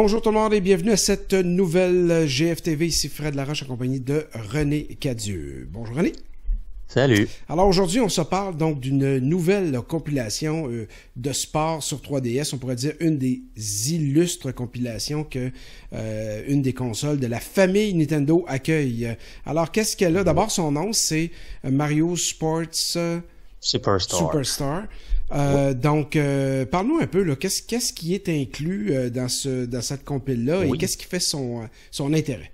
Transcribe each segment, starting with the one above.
Bonjour tout le monde et bienvenue à cette nouvelle GFTV. Ici Fred Laroche en compagnie de René Cadieu. Bonjour René. Salut. Alors aujourd'hui, on se parle donc d'une nouvelle compilation euh, de sports sur 3DS. On pourrait dire une des illustres compilations que euh, une des consoles de la famille Nintendo accueille. Alors qu'est-ce qu'elle a D'abord, son nom, c'est Mario Sports. Euh, Superstar. Euh, donc, euh, parle-nous un peu, qu'est-ce, qui est inclus euh, dans, ce, cette compil là et qu'est-ce qui fait son, intérêt?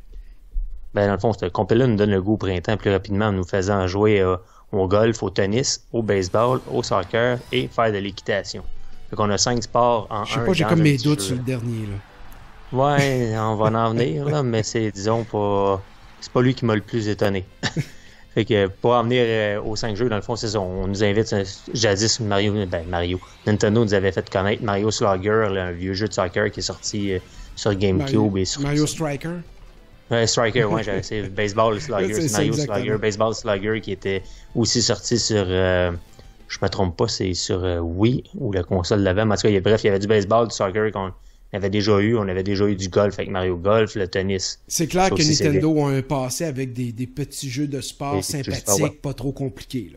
Ben, dans le fond, cette compil là nous donne le goût au printemps plus rapidement en nous faisant jouer au golf, au tennis, au baseball, au soccer et faire de l'équitation. Donc, on a cinq sports en un. Je sais pas, j'ai comme mes doutes sur le dernier, Ouais, on va en venir, mais c'est, disons, pas... c'est pas lui qui m'a le plus étonné. Fait que pour en venir euh, aux cinq jeux, dans le fond, c'est ça. On nous invite un... Euh, jadis Mario, euh, ben Mario. Nintendo nous avait fait connaître Mario Slugger, un vieux jeu de soccer qui est sorti sur GameCube Mario, et sur. Mario Striker. Ouais, Striker, ouais, c'est Baseball Slugger, c'est Mario Slugger, Baseball Slugger qui était aussi sorti sur. je me trompe pas, c'est sur Wii ou la console d'avant. En tout cas, bref, il y avait du baseball, du soccer qu'on on avait déjà eu, on avait déjà eu du golf avec Mario Golf, le tennis. C'est clair que Nintendo a un passé avec des, petits jeux de sport sympathiques, pas trop compliqués.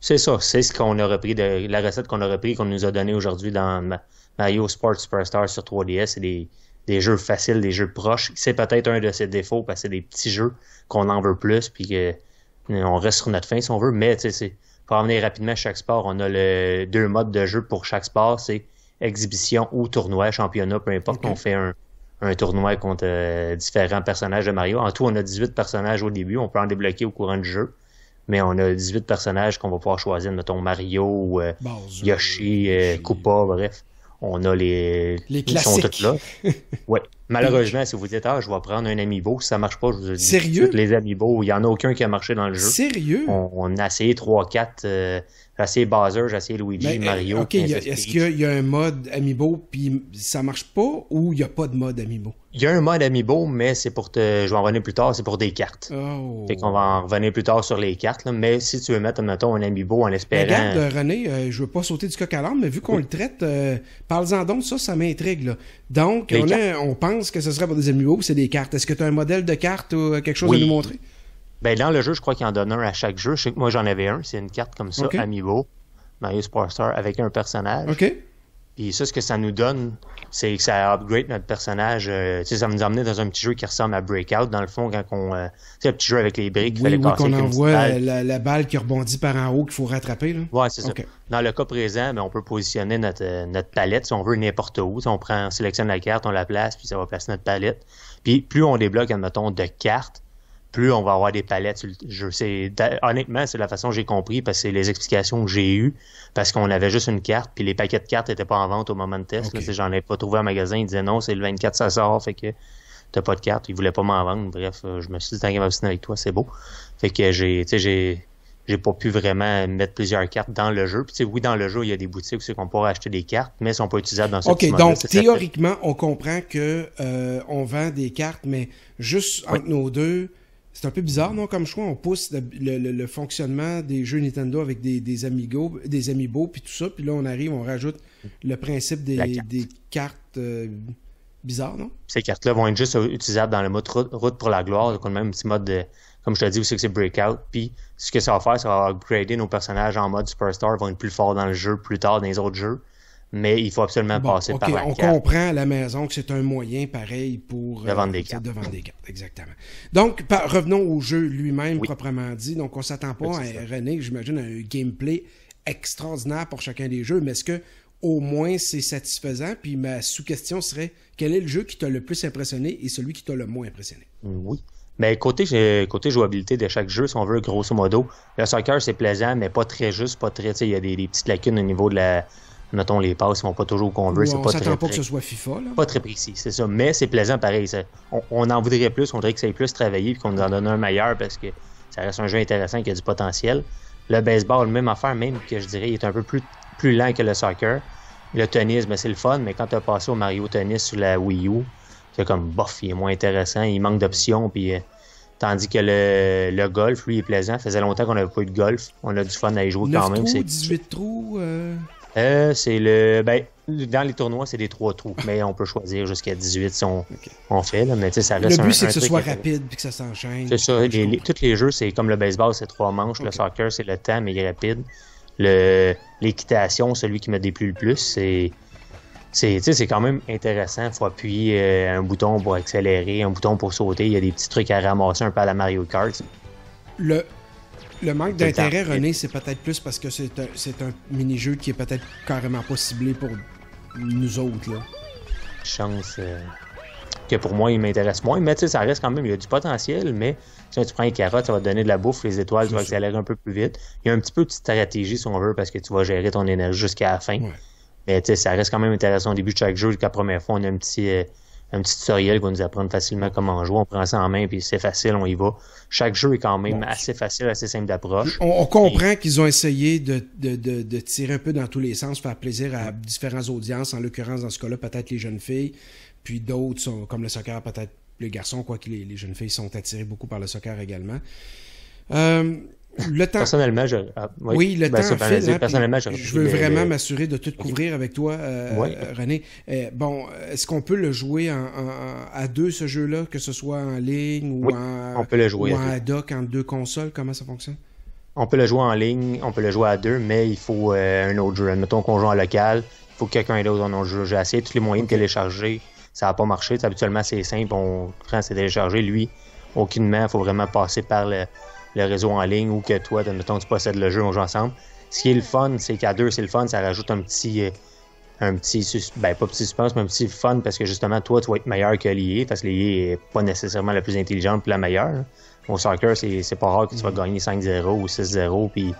C'est ça, c'est ce qu'on a repris de la recette qu'on a repris qu'on nous a donnée aujourd'hui dans Mario Sports Superstar sur 3DS, c'est des, jeux faciles, des jeux proches. C'est peut-être un de ses défauts parce que c'est des petits jeux qu'on en veut plus puis qu'on euh, on reste sur notre fin si on veut, mais tu pour revenir rapidement chaque sport, on a les deux modes de jeu pour chaque sport, c'est exhibition ou tournoi, championnat, peu importe, on fait un, un tournoi contre euh, différents personnages de Mario. En tout, on a 18 personnages au début, on peut en débloquer au courant du jeu, mais on a 18 personnages qu'on va pouvoir choisir, mettons Mario, euh, Yoshi, euh, Koopa, bref. On a les... Les classiques. là. ouais. Malheureusement, si vous dites, ah, je vais prendre un amiibo, si ça marche pas, je vous le dis. Sérieux? Toutes les amiibo, il n'y en a aucun qui a marché dans le jeu. Sérieux? On, a essayé 3-4. j'ai euh, essayé Bowser, j'ai essayé Luigi, ben, Mario. Euh, OK, est-ce qu'il y, a un mode amiibo, puis ça marche pas, ou il n'y a pas de mode amiibo? Il y a un mode amiibo, mais c'est pour te. Je vais en revenir plus tard, c'est pour des cartes. Oh. Fait qu'on va en revenir plus tard sur les cartes, là. mais si tu veux mettre, mettons, un amiibo en ben, espérant... Regarde, euh, René, je veux pas sauter du coq à l'âme, mais vu qu'on le traite, parle-en donc, ça, ça m'intrigue. Donc, on, on pense ce que ce serait pour des amiibo ou c'est des cartes? Est-ce que tu as un modèle de carte ou euh, quelque chose à nous montrer? Ben, dans le jeu, je crois qu'il en donne un à chaque jeu. Je sais moi, j'en avais un. C'est une carte comme ça, amiibo, Mario avec un personnage. OK. Et ça, ce que ça nous donne, c'est que ça upgrade notre personnage. Euh, ça va nous emmener dans un petit jeu qui ressemble à Breakout, dans le fond, quand on. c'est euh, un petit jeu avec les briques. Oui, oui, qu'on envoie La, la, balle qui rebondit par en haut qu'il faut rattraper. Là. Ouais, c'est ça. Dans le cas présent, ben, on peut positionner euh, notre, palette, si on veut, n'importe où. on prend, on sélectionne la carte, on la place, puis ça va placer notre palette. Puis plus on débloque, admettons, de cartes, plus on va avoir des palettes Je sais, honnêtement, c'est la façon que j'ai compris parce que c'est les explications que j'ai eues parce qu'on avait juste une carte puis les paquets de cartes n'étaient pas en vente au moment de test. si J'en ai pas trouvé un magasin. Ils disaient non, c'est le 24, ça sort. Fait que t'as pas de carte. Ils voulaient pas m'en vendre. Bref, euh, je me suis dit tant qu'il va avec toi, c'est beau. Fait que j'ai, tu sais, j'ai, j'ai pas pu vraiment mettre plusieurs cartes dans le jeu. Puis, oui, dans le jeu, il y a des boutiques où on peut acheter des cartes, mais elles sont pas utilisables dans ce OK, donc théoriquement, on comprend que euh, on vend des cartes, mais juste entre nos deux, c'est un peu bizarre, non, comme je choix. On pousse le, fonctionnement des jeux Nintendo avec des, des des amiibo, puis tout ça. Puis là, on arrive, on rajoute le principe des, cartes euh, bizarres, non? Ces cartes-là vont être juste utilisables dans le mode route pour la gloire. Donc, on a même un petit mode comme je te dis, c'est que c'est Breakout. Puis, ce que ça va faire, ça va upgrader nos personnages en mode Superstar, vont être plus forts dans le jeu plus tard, dans les autres jeux mais il faut absolument passer par la on On comprend à la maison que c'est un moyen pareil pour de vendre euh, des cartes. des cartes, exactement. Donc, revenons au jeu lui-même, proprement dit. Donc, on s'attend pas à, René, j'imagine, un gameplay extraordinaire pour chacun des jeux, mais est-ce que au moins c'est satisfaisant? Puis ma sous-question serait, quel est le jeu qui t'a le plus impressionné et celui qui t'a le moins impressionné? Oui. Mais côté, côté jouabilité de chaque jeu, si on veut, grosso modo, le soccer, c'est plaisant, mais pas très juste, pas très. Il y a des petites lacunes au niveau de la, mettons, les passes vont pas toujours qu'on veut. On s'attend pas, que ce soit FIFA. Pas très précis, c'est ça. Mais c'est plaisant pareil. on, en voudrait plus, on voudrait que ça ait plus travaillé puis qu'on nous en donne un meilleur parce que ça reste un jeu intéressant qui a du potentiel. Le baseball, même affaire, même que je dirais, il est un peu plus, plus lent que le soccer. Le tennis, ben, c'est le fun, mais quand tu as passé au Mario Tennis sur la Wii U, c'est comme bof, il est moins intéressant, il manque d'options, puis. Euh, tandis que le, golf, lui, est plaisant. faisait longtemps qu'on n'avait pas eu de golf. On a du fun à y jouer quand même. Trous, 18 trous. Euh, euh, c'est le. Ben, dans les tournois, c'est des trois trous, mais on peut choisir jusqu'à 18 si on, fait. Là, ça reste le but, c'est que ce soit rapide puis que ça s'enchaîne. C'est ça. Les, tous les jeux, c'est comme le baseball, c'est trois manches. Le soccer, c'est le temps, mais il est rapide. L'équitation, celui qui me déplut le plus, c'est. C'est quand même intéressant. Il faut appuyer euh, un bouton pour accélérer, un bouton pour sauter. Il y a des petits trucs à ramasser un peu à la Mario Kart. Le, le manque d'intérêt, René, c'est peut-être plus parce que c'est un, mini-jeu qui est peut-être carrément pas ciblé pour nous autres. Là. Chance euh, que pour moi, il m'intéresse moins. Mais tu sais, ça reste quand même, il y a du potentiel, mais si tu prends les carottes, ça va te donner de la bouffe, les étoiles, tu vas accélérer un peu plus vite. Il y a un petit peu de stratégie, si on veut, parce que tu vas gérer ton énergie jusqu'à la fin. Mais tu sais, ça reste quand même intéressant au début de chaque jeu. La première fois, on a un petit. Euh, un petit tutoriel qui va nous apprendre facilement comment jouer. On prend ça en main, puis c'est facile, on y va. Chaque jeu est quand même assez facile, assez simple d'approche. On, comprend qu'ils ont essayé de, de, de, tirer un peu dans tous les sens, faire plaisir à différentes audiences, en l'occurrence, dans ce cas-là, peut-être les jeunes filles, puis d'autres, sont, comme le soccer, peut-être les garçons, quoique les, les jeunes filles sont attirées beaucoup par le soccer également. Euh, le Personnellement, je... je... veux vraiment m'assurer de tout couvrir avec toi, euh, René. Euh, bon, est-ce qu'on peut le jouer à deux, ce jeu-là, que ce soit en ligne ou en, on peut jouer en ad hoc, en deux consoles? Comment ça fonctionne? On peut le jouer en ligne, on peut le jouer à deux, mais il faut euh, un autre jeu. Mettons qu'on joue en local, il faut que quelqu'un d'autre en autre jeu. J'ai essayé tous les moyens de télécharger, ça n'a pas marché. Habituellement, c'est simple, on prend, c'est téléchargé. Lui, aucunement, il faut vraiment passer par le le réseau en ligne ou que toi, mettons, tu possèdes le jeu, on joue ensemble. Ce qui est le fun, c'est qu'à deux, c'est le fun, ça rajoute un petit. Euh, un petit. Ben, pas petit suspense, mais un petit fun parce que justement, toi, tu vas être meilleur que l'IA parce que l'IA n'est pas nécessairement la plus intelligente puis la meilleure. Au soccer, c'est pas rare que tu vas gagner 5-0 ou 6-0. Puis, tu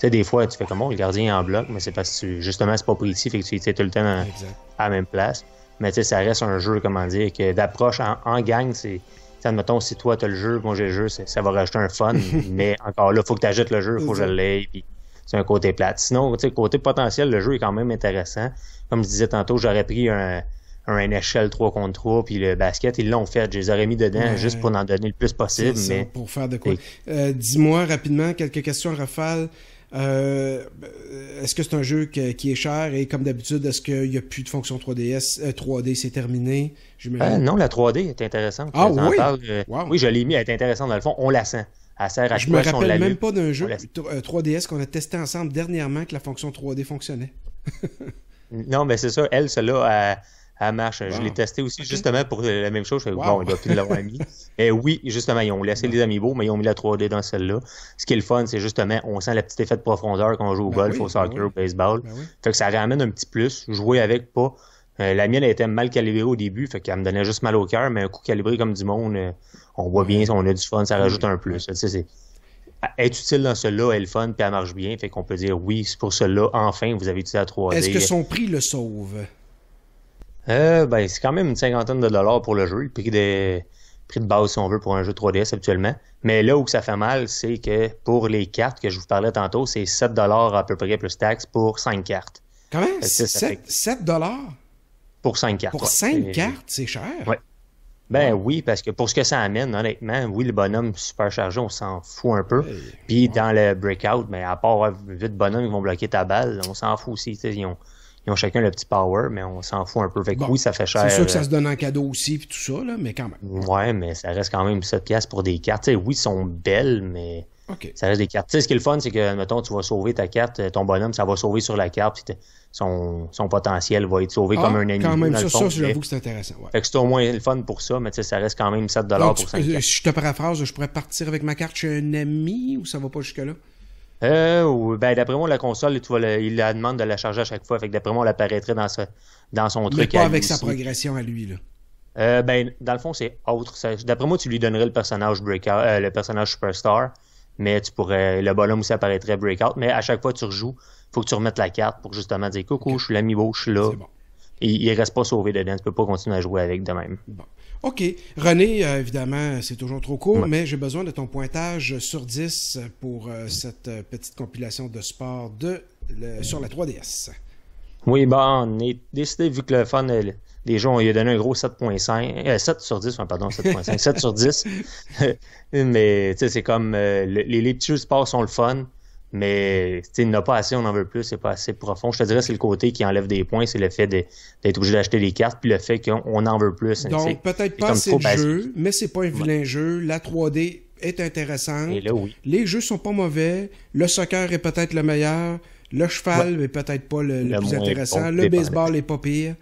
sais, des fois, tu fais comme, oh, le gardien est en bloc, mais c'est parce que justement, c'est pas précis, fait que tu es tout le temps à, la même place. Mais, tu sais, ça reste un jeu, comment dire, que d'approche en gang, c'est admettons, si toi as le jeu, moi j'ai le jeu, ça va rajouter un fun, mais encore là, faut que tu ajoutes le jeu, faut que je l'aille, puis c'est un côté plat Sinon, tu sais, côté potentiel, le jeu est quand même intéressant. Comme je disais tantôt, j'aurais pris un, un NHL 3 contre 3 puis le basket, ils l'ont fait. Je les aurais mis dedans juste pour en donner le plus possible. Pour faire de quoi. Euh, dis-moi rapidement quelques questions, Rafale. Euh, est-ce que c'est un jeu qui est cher et comme d'habitude, est-ce qu'il n'y a plus de fonction 3DS, 3D, euh, c'est terminé? Euh, non, la 3D est intéressante. Ah euh, oui? Oui, je l'ai mis, elle est intéressante dans le fond, on la sent. Elle je me rappelle même pas d'un jeu 3DS qu'on a testé ensemble dernièrement que la fonction 3D fonctionnait. non, mais c'est ça, elle, cela. là ça marche. Je l'ai testé aussi justement pour la même chose. Je Bon, il doit plus l'avoir mis. Mais eh oui, justement, ils ont laissé des les beaux, mais ils ont mis la 3D dans celle-là. Ce qui est le fun, c'est justement, on sent la petite effet de profondeur quand on joue au ben golf, au ben soccer, au baseball. Ça ben Fait que ça ramène un petit plus. Jouer avec pas. Euh, la mienne était mal calibrée au début, fait qu'elle me donnait juste mal au cœur, mais un coup calibré comme du monde, euh, on voit bien, on a du fun, ça rajoute un plus. Tu sais, c'est être utile dans celle-là, elle est fun, puis elle marche bien. Fait qu'on peut dire oui, c'est pour cela, enfin, vous avez utilisé la 3D. Est-ce que son prix le sauve? Euh, ben, c'est quand même une cinquantaine de dollars pour le jeu, le prix, prix de base, si on veut, pour un jeu 3DS actuellement. Mais là où ça fait mal, c'est que pour les cartes que je vous parlais tantôt, c'est 7 dollars à peu près plus taxes pour 5 cartes. Quand même, 7, euh, dollars? Pour 5 cartes. Pour 5 cartes, c'est cher? Ouais. Ben oui, parce que pour ce que ça amène, honnêtement, oui, le bonhomme super chargé, on s'en fout un peu. Puis dans le breakout, mais ben, à part vite bonhomme, ils vont bloquer ta balle, on s'en fout aussi. Ils ont, ils ont chacun le petit power, mais on s'en fout un peu. oui, ça fait cher. C'est sûr que ça se donne en cadeau aussi, puis tout ça, là, mais quand même. Ouais, mais ça reste quand même 7$ pour des cartes. oui, ils sont belles, mais ça reste des cartes. ce qui est le fun, c'est que, mettons, tu vas sauver ta carte, euh, ton bonhomme, ça va sauver sur la carte, puis son, son, potentiel va être sauvé ah, comme un ennemi. Quand même, sur ça, j'avoue que c'est intéressant. Ouais. Fait que c'est au moins le fun pour ça, mais ça reste quand même 7$ ah, pour 5 Si je te paraphrase, je pourrais partir avec ma carte chez un ami, ou ça va pas jusque-là? Euh, ben, d'après moi, la console, tu vois, il la demande de la charger à chaque fois. Fait que d'après moi, elle apparaîtrait dans, ce, dans son Mais truc. pas avec sa progression à lui, là. Euh, ben, dans le fond, c'est autre. D'après moi, tu lui donnerais le personnage Breakout, euh, le personnage Superstar, mais tu pourrais. Le bonhomme aussi apparaîtrait Breakout, mais à chaque fois que tu rejoues, faut que tu remettes la carte pour justement dire coucou, je suis l'ami beau, là il, ne reste pas sauvé dedans. Tu peux pas continuer à jouer avec de même. OK. René, euh, évidemment, c'est toujours trop court, mais j'ai besoin de ton pointage sur 10 pour euh, cette euh, petite compilation de sport de, sur la 3DS. Oui, ben, on est décidé, vu que le fun les gens, ont a donné un gros 7.5, 7 sur 10, pardon, 7.5, 7 sur 10. mais, tu sais, c'est comme, les, les petits jeux de sport sont le fun mais il n'y en a pas assez, on en veut plus, c'est pas assez profond. Je te dirais, c'est le côté qui enlève des points, c'est le fait d'être obligé d'acheter des cartes, puis le fait qu'on en veut plus. Hein, Donc, peut-être pas assez de jeu, mais c'est pas un vilain jeu. La 3D est intéressante. Les jeux sont pas mauvais. Le soccer est peut-être le meilleur. Le cheval n'est peut-être pas le, plus intéressant. le baseball n'est pas pire.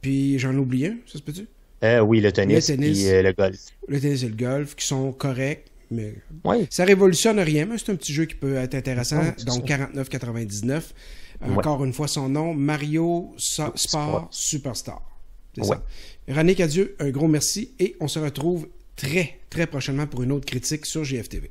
Puis j'en oublie un, ça se peut-tu? Euh, oui, le tennis, et euh, le golf. Le tennis et le golf qui sont corrects mais ça révolutionne rien, mais c'est un petit jeu qui peut être intéressant. vingt ah, donc 49,99. Encore une fois, son nom, Mario Sport Superstar. C'est ça. René adieu un gros merci et on se retrouve très, très prochainement pour une autre critique sur GFTV.